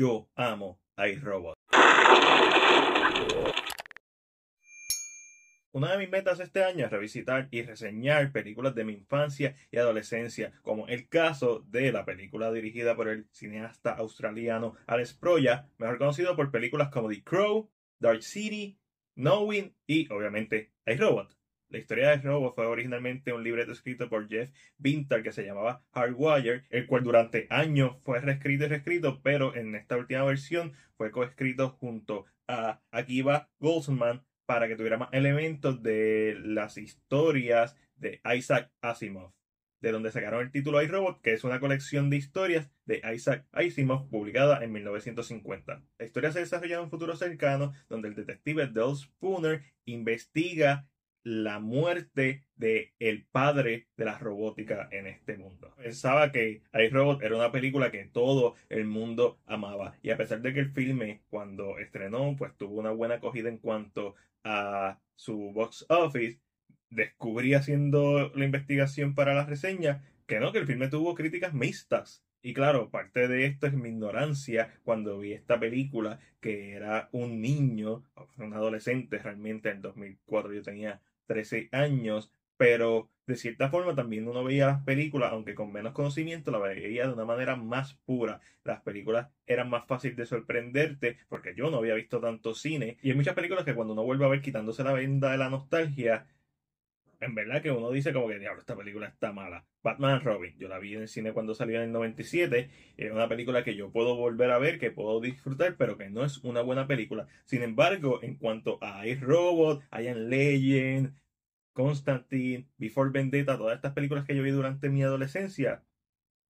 Yo amo a iRobot. Una de mis metas este año es revisitar y reseñar películas de mi infancia y adolescencia, como el caso de la película dirigida por el cineasta australiano Alex Proya, mejor conocido por películas como The Crow, Dark City, Knowing y obviamente iRobot. La historia de robo fue originalmente un libreto escrito por Jeff Bintar, que se llamaba Hardwire, el cual durante años fue reescrito y reescrito, pero en esta última versión fue coescrito junto a Akiva Goldsman para que tuviera más elementos de las historias de Isaac Asimov, de donde sacaron el título robot que es una colección de historias de Isaac Asimov publicada en 1950. La historia se desarrolla en un futuro cercano donde el detective Del Spooner investiga la muerte de el padre de la robótica en este mundo. Pensaba que Robot era una película que todo el mundo amaba y a pesar de que el filme cuando estrenó pues tuvo una buena acogida en cuanto a su box office, descubrí haciendo la investigación para la reseña que no, que el filme tuvo críticas mixtas. Y claro, parte de esto es mi ignorancia cuando vi esta película, que era un niño, un adolescente realmente en 2004, yo tenía 13 años, pero de cierta forma también uno veía las películas, aunque con menos conocimiento, la veía de una manera más pura. Las películas eran más fácil de sorprenderte porque yo no había visto tanto cine. Y hay muchas películas que cuando uno vuelve a ver quitándose la venda de la nostalgia, en verdad que uno dice como que, diablo, esta película está mala. Batman Robin, yo la vi en cine cuando salió en el 97, es una película que yo puedo volver a ver, que puedo disfrutar, pero que no es una buena película. Sin embargo, en cuanto a Robot, hay en Legend, Constantine, Before Vendetta, todas estas películas que yo vi durante mi adolescencia,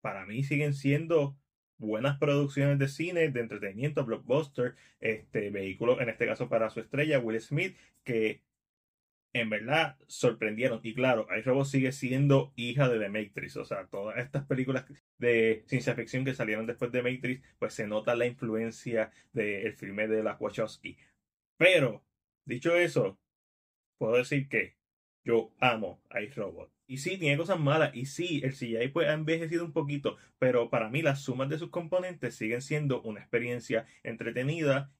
para mí siguen siendo buenas producciones de cine, de entretenimiento, blockbuster, este vehículo, en este caso para su estrella, Will Smith, que en verdad sorprendieron. Y claro, Ice sigue siendo hija de The Matrix. O sea, todas estas películas de ciencia ficción que salieron después de Matrix, pues se nota la influencia del filme de la Wachowski. Pero, dicho eso, puedo decir que yo amo a Robot. Y sí, tiene cosas malas. Y sí, el CGI pues, ha envejecido un poquito. Pero para mí las sumas de sus componentes siguen siendo una experiencia entretenida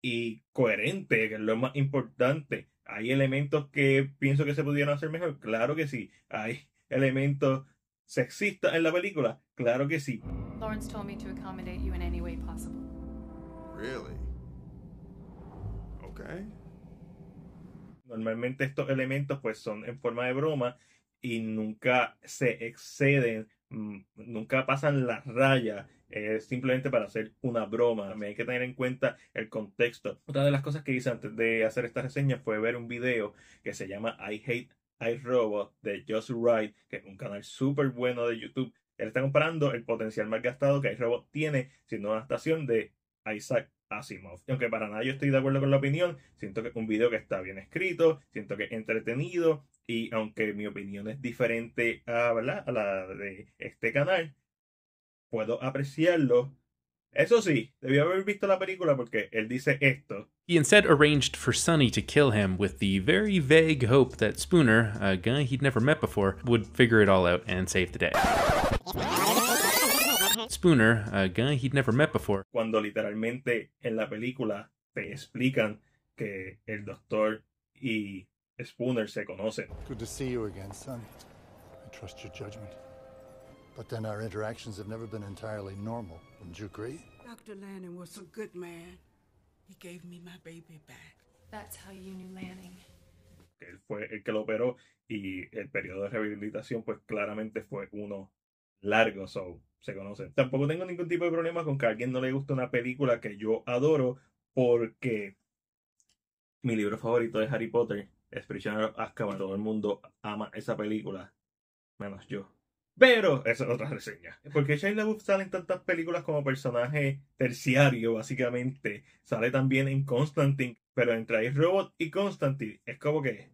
y coherente, que es lo más importante. Hay elementos que pienso que se pudieron hacer mejor. Claro que sí. Hay elementos sexistas en la película. Claro que sí. Lawrence told me to accommodate you in any way possible. Really? Okay. Normalmente estos elementos pues son en forma de broma y nunca se exceden, mm, nunca pasan la raya eh, simplemente para hacer una broma. hay que tener en cuenta el contexto. Otra de las cosas que hice antes de hacer esta reseña fue ver un video que se llama I Hate I Robot de Just Right, que es un canal súper bueno de YouTube. Él está comparando el potencial más gastado que iRobot tiene siendo una estación de Isaac aunque para nada yo estoy de acuerdo con la opinión, siento que es un video que está bien escrito, siento que es entretenido y aunque mi opinión es diferente a, la de este canal, puedo apreciarlo. Eso sí, debí haber visto la película porque él dice esto. He instead arranged for Sonny to kill him with the very vague hope that Spooner, a guy he'd never met before, would figure it all out and save the day. Spooner, a guy he'd never met before. Cuando literalmente en la película te explican que el doctor y Spooner se conocen. Good to see you again, son. I trust your judgment. But then our interactions have never been entirely normal. Wouldn't you agree? Dr. Lanning was a good man. He gave me my baby back. That's how you knew Lanning. Él fue el que lo operó y el periodo de rehabilitación pues claramente fue uno largo, so se conocen. Tampoco tengo ningún tipo de problema con que a alguien no le guste una película que yo adoro, porque mi libro favorito es Harry Potter, es Prisionero Azkaban. Todo el mundo ama esa película, menos yo. Pero esa es otra reseña. Porque Shane LaBeouf sale en tantas películas como personaje terciario, básicamente. Sale también en Constantine, pero entre ahí Robot y Constantine es como que...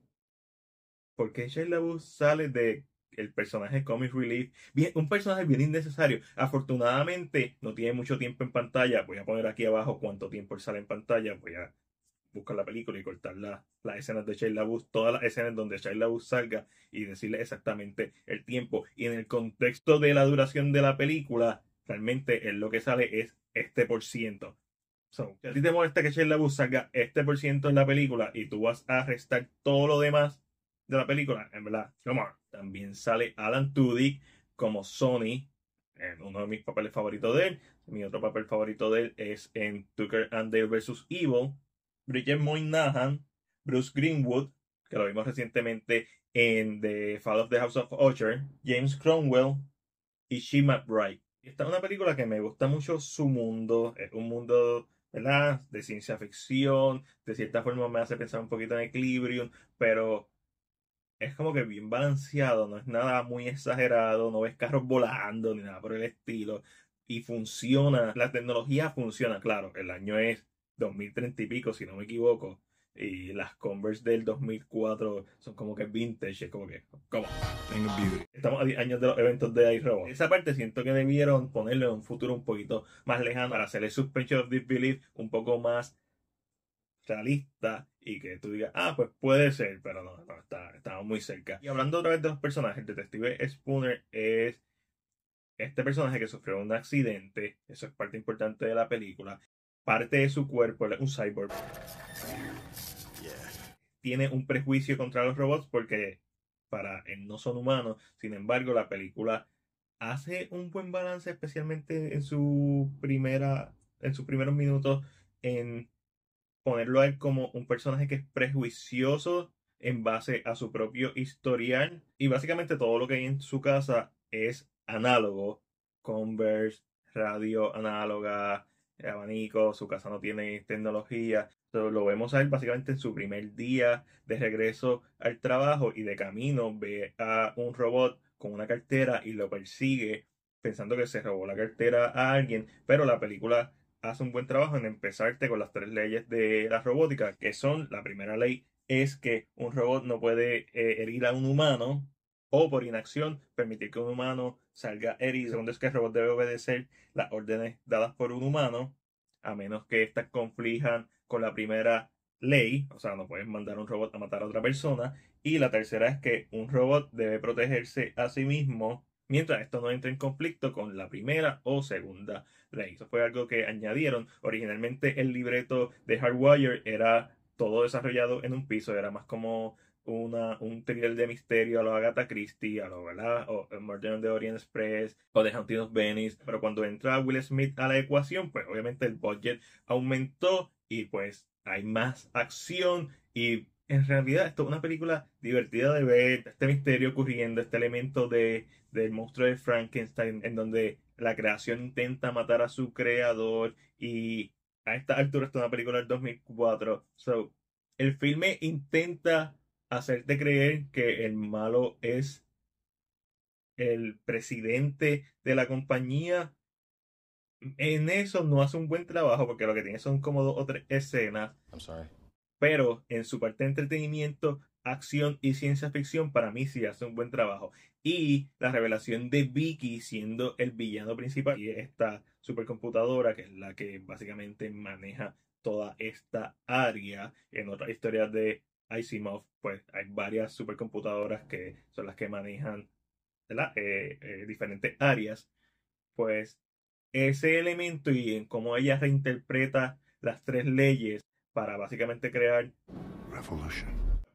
¿Por qué Shane sale de el personaje Comic Relief, un personaje bien innecesario. Afortunadamente no tiene mucho tiempo en pantalla. Voy a poner aquí abajo cuánto tiempo sale en pantalla. Voy a buscar la película y cortar las escenas de Shayla toda todas las escenas donde Shayla bus salga y decirle exactamente el tiempo. Y en el contexto de la duración de la película, realmente él lo que sale es este por ciento. So, a te molesta que Shayla bus salga este por ciento en la película y tú vas a restar todo lo demás de la película, en verdad, come on. También sale Alan Tudyk como Sony, en eh, uno de mis papeles favoritos de él. Mi otro papel favorito de él es en Tucker and Dale vs. Evil. Bridget Moynahan, Bruce Greenwood, que lo vimos recientemente en The Fall of the House of Usher, James Cromwell y She McBride. Esta es una película que me gusta mucho su mundo, es un mundo ¿verdad? de ciencia ficción, de cierta forma me hace pensar un poquito en Equilibrium, pero es como que bien balanceado, no es nada muy exagerado, no ves carros volando ni nada por el estilo. Y funciona, la tecnología funciona, claro, el año es 2030 y pico, si no me equivoco. Y las Converse del 2004 son como que vintage, es como que, como. Estamos a 10 años de los eventos de iRobot. Esa parte siento que debieron ponerle un futuro un poquito más lejano para hacer el Suspension of Disbelief un poco más realista y que tú digas, ah, pues puede ser, pero no, no, está, estaba muy cerca. Y hablando otra vez de los personajes, el detective Spooner es este personaje que sufrió un accidente, eso es parte importante de la película, parte de su cuerpo, es un cyborg. Tiene un prejuicio contra los robots porque para él no son humanos, sin embargo la película hace un buen balance, especialmente en su primera, en sus primeros minutos, en ponerlo a él como un personaje que es prejuicioso en base a su propio historial y básicamente todo lo que hay en su casa es análogo. Converse, radio análoga, abanico, su casa no tiene tecnología. lo vemos a él básicamente en su primer día de regreso al trabajo y de camino ve a un robot con una cartera y lo persigue pensando que se robó la cartera a alguien, pero la película hace un buen trabajo en empezarte con las tres leyes de la robótica, que son la primera ley es que un robot no puede eh, herir a un humano o por inacción permitir que un humano salga herido. Segundo es que el robot debe obedecer las órdenes dadas por un humano, a menos que éstas conflijan con la primera ley, o sea, no puedes mandar a un robot a matar a otra persona. Y la tercera es que un robot debe protegerse a sí mismo mientras esto no entre en conflicto con la primera o segunda ley. Eso fue algo que añadieron. Originalmente el libreto de Hardwire era todo desarrollado en un piso, era más como una, un thriller de misterio a lo Agatha Christie, a lo, ¿verdad? O Murder the Orient Express, o de Haunting of Venice. Pero cuando entra Will Smith a la ecuación, pues obviamente el budget aumentó y pues hay más acción y en realidad esto es una película divertida de ver, este misterio ocurriendo, este elemento de, del monstruo de Frankenstein, en donde la creación intenta matar a su creador y a esta altura está una película del 2004. So, el filme intenta hacerte creer que el malo es el presidente de la compañía. En eso no hace un buen trabajo porque lo que tiene son como dos o tres escenas. I'm sorry pero en su parte de entretenimiento, acción y ciencia ficción, para mí sí hace un buen trabajo. Y la revelación de Vicky siendo el villano principal y esta supercomputadora, que es la que básicamente maneja toda esta área. En otras historias de Asimov, pues hay varias supercomputadoras que son las que manejan eh, eh, diferentes áreas. Pues ese elemento y en cómo ella reinterpreta las tres leyes para básicamente crear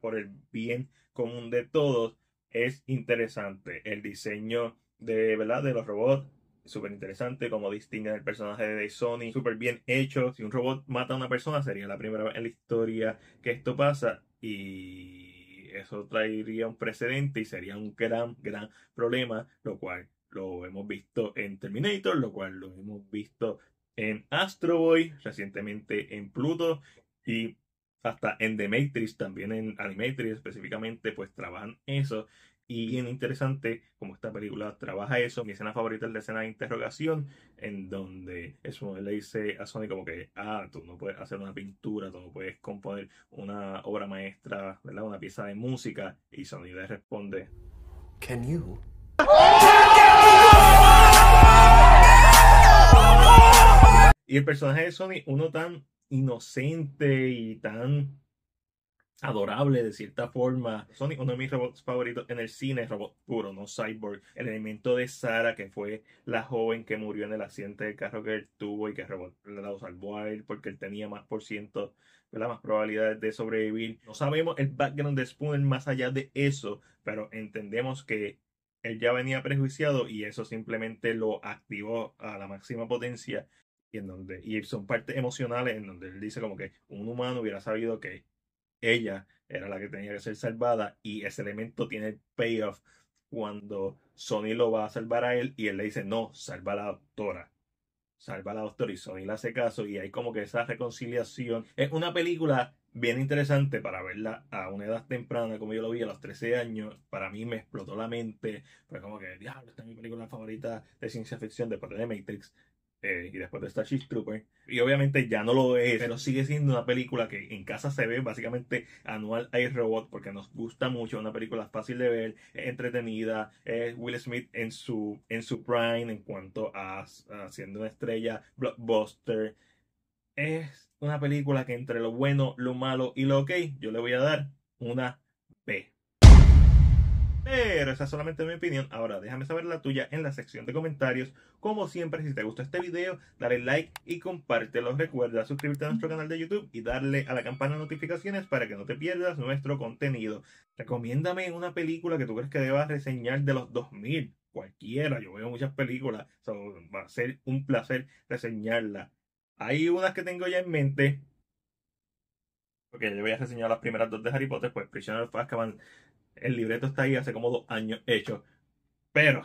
por el bien común de todos es interesante. El diseño de, ¿verdad? de los robots súper interesante, como distingue el personaje de Sony, súper bien hecho. Si un robot mata a una persona, sería la primera vez en la historia que esto pasa. Y eso traería un precedente y sería un gran, gran problema, lo cual lo hemos visto en Terminator, lo cual lo hemos visto en Astro Boy, recientemente en Pluto, y hasta en The Matrix, también en Animatrix específicamente, pues trabajan eso. Y bien interesante como esta película trabaja eso. Mi escena favorita es la escena de interrogación, en donde eso le dice a Sony como que, ah, tú no puedes hacer una pintura, tú no puedes componer una obra maestra, ¿verdad? Una pieza de música. Y Sony le responde, Can you? Y el personaje de Sony, uno tan inocente y tan adorable de cierta forma. Sonic, uno de mis robots favoritos en el cine robot puro, no cyborg. El elemento de Sara, que fue la joven que murió en el accidente de carro que él tuvo y que el robot salvó él porque él tenía más por ciento, la más probabilidades de sobrevivir. No sabemos el background de Spooner más allá de eso, pero entendemos que él ya venía prejuiciado y eso simplemente lo activó a la máxima potencia y, en donde, y son partes emocionales en donde él dice como que un humano hubiera sabido que ella era la que tenía que ser salvada y ese elemento tiene payoff cuando Sony lo va a salvar a él y él le dice no, salva a la doctora. Salva a la doctora y Sony le hace caso y hay como que esa reconciliación. Es una película bien interesante para verla a una edad temprana, como yo lo vi a los 13 años. Para mí me explotó la mente. Fue como que, diablo, esta es mi película favorita de ciencia ficción parte de Matrix. Eh, y después de Starship Trooper. Y obviamente ya no lo es, pero sigue siendo una película que en casa se ve básicamente anual hay robot porque nos gusta mucho, una película fácil de ver, entretenida, Will Smith en su, en su prime en cuanto a, haciendo siendo una estrella, blockbuster. Es una película que entre lo bueno, lo malo y lo ok, yo le voy a dar una B. Pero esa es solamente mi opinión. Ahora déjame saber la tuya en la sección de comentarios. Como siempre, si te gustó este video, dale like y compártelo. Recuerda suscribirte a nuestro canal de YouTube y darle a la campana de notificaciones para que no te pierdas nuestro contenido. Recomiéndame una película que tú crees que debas reseñar de los 2000. Cualquiera, yo veo muchas películas. va a ser un placer reseñarla. Hay unas que tengo ya en mente, porque yo a reseñar las primeras dos de Harry Potter, pues Prisoner of Azkaban, el libreto está ahí hace como dos años hecho. Pero,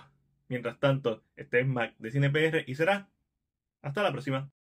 mientras tanto, este es Mac de PR y será hasta la próxima.